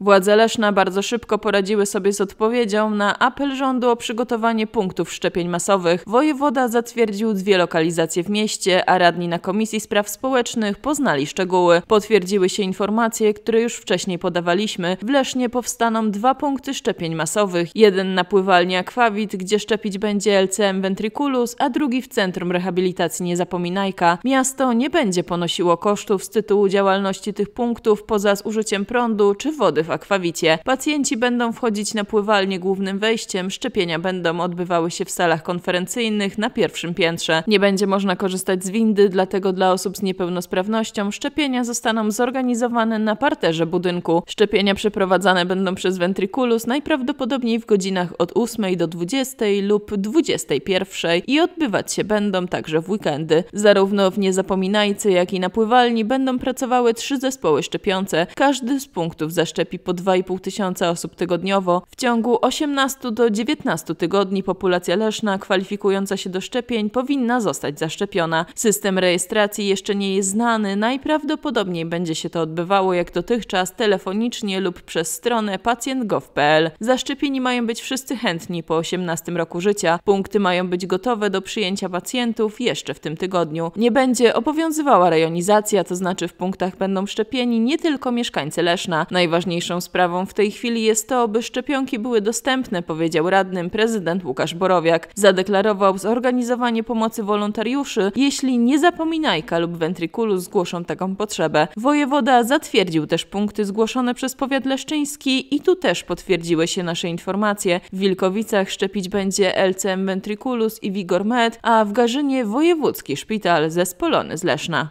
Władze Leszna bardzo szybko poradziły sobie z odpowiedzią na apel rządu o przygotowanie punktów szczepień masowych. Wojewoda zatwierdził dwie lokalizacje w mieście, a radni na Komisji Spraw Społecznych poznali szczegóły. Potwierdziły się informacje, które już wcześniej podawaliśmy. W Lesznie powstaną dwa punkty szczepień masowych. Jeden na pływalni Akwawit, gdzie szczepić będzie LCM Ventriculus, a drugi w Centrum Rehabilitacji Niezapominajka. Miasto nie będzie ponosiło kosztów z tytułu działalności tych punktów poza zużyciem prądu czy wody w akwawicie. Pacjenci będą wchodzić na pływalnię głównym wejściem, szczepienia będą odbywały się w salach konferencyjnych na pierwszym piętrze. Nie będzie można korzystać z windy, dlatego dla osób z niepełnosprawnością szczepienia zostaną zorganizowane na parterze budynku. Szczepienia przeprowadzane będą przez Ventriculus najprawdopodobniej w godzinach od 8 do 20 lub 21 i odbywać się będą także w weekendy. Zarówno w Niezapominajcy, jak i na pływalni będą pracowały trzy zespoły szczepiące, każdy z punktów zaszczepi po 2,5 tysiąca osób tygodniowo, w ciągu 18 do 19 tygodni populacja leszna kwalifikująca się do szczepień powinna zostać zaszczepiona. System rejestracji jeszcze nie jest znany, najprawdopodobniej będzie się to odbywało jak dotychczas telefonicznie lub przez stronę pacjent.gov.pl. Zaszczepieni mają być wszyscy chętni po 18 roku życia. Punkty mają być gotowe do przyjęcia pacjentów jeszcze w tym tygodniu. Nie będzie obowiązywała rejonizacja, to znaczy w punktach będą szczepieni nie tylko mieszkańcy Leszna. Najważniejsze Najważniejszą sprawą w tej chwili jest to, by szczepionki były dostępne, powiedział radnym prezydent Łukasz Borowiak. Zadeklarował zorganizowanie pomocy wolontariuszy, jeśli niezapominajka lub wentrikulus zgłoszą taką potrzebę. Wojewoda zatwierdził też punkty zgłoszone przez powiat leszczyński i tu też potwierdziły się nasze informacje. W Wilkowicach szczepić będzie LCM Ventrikulus i Vigor Med, a w Garzynie wojewódzki szpital zespolony z Leszna.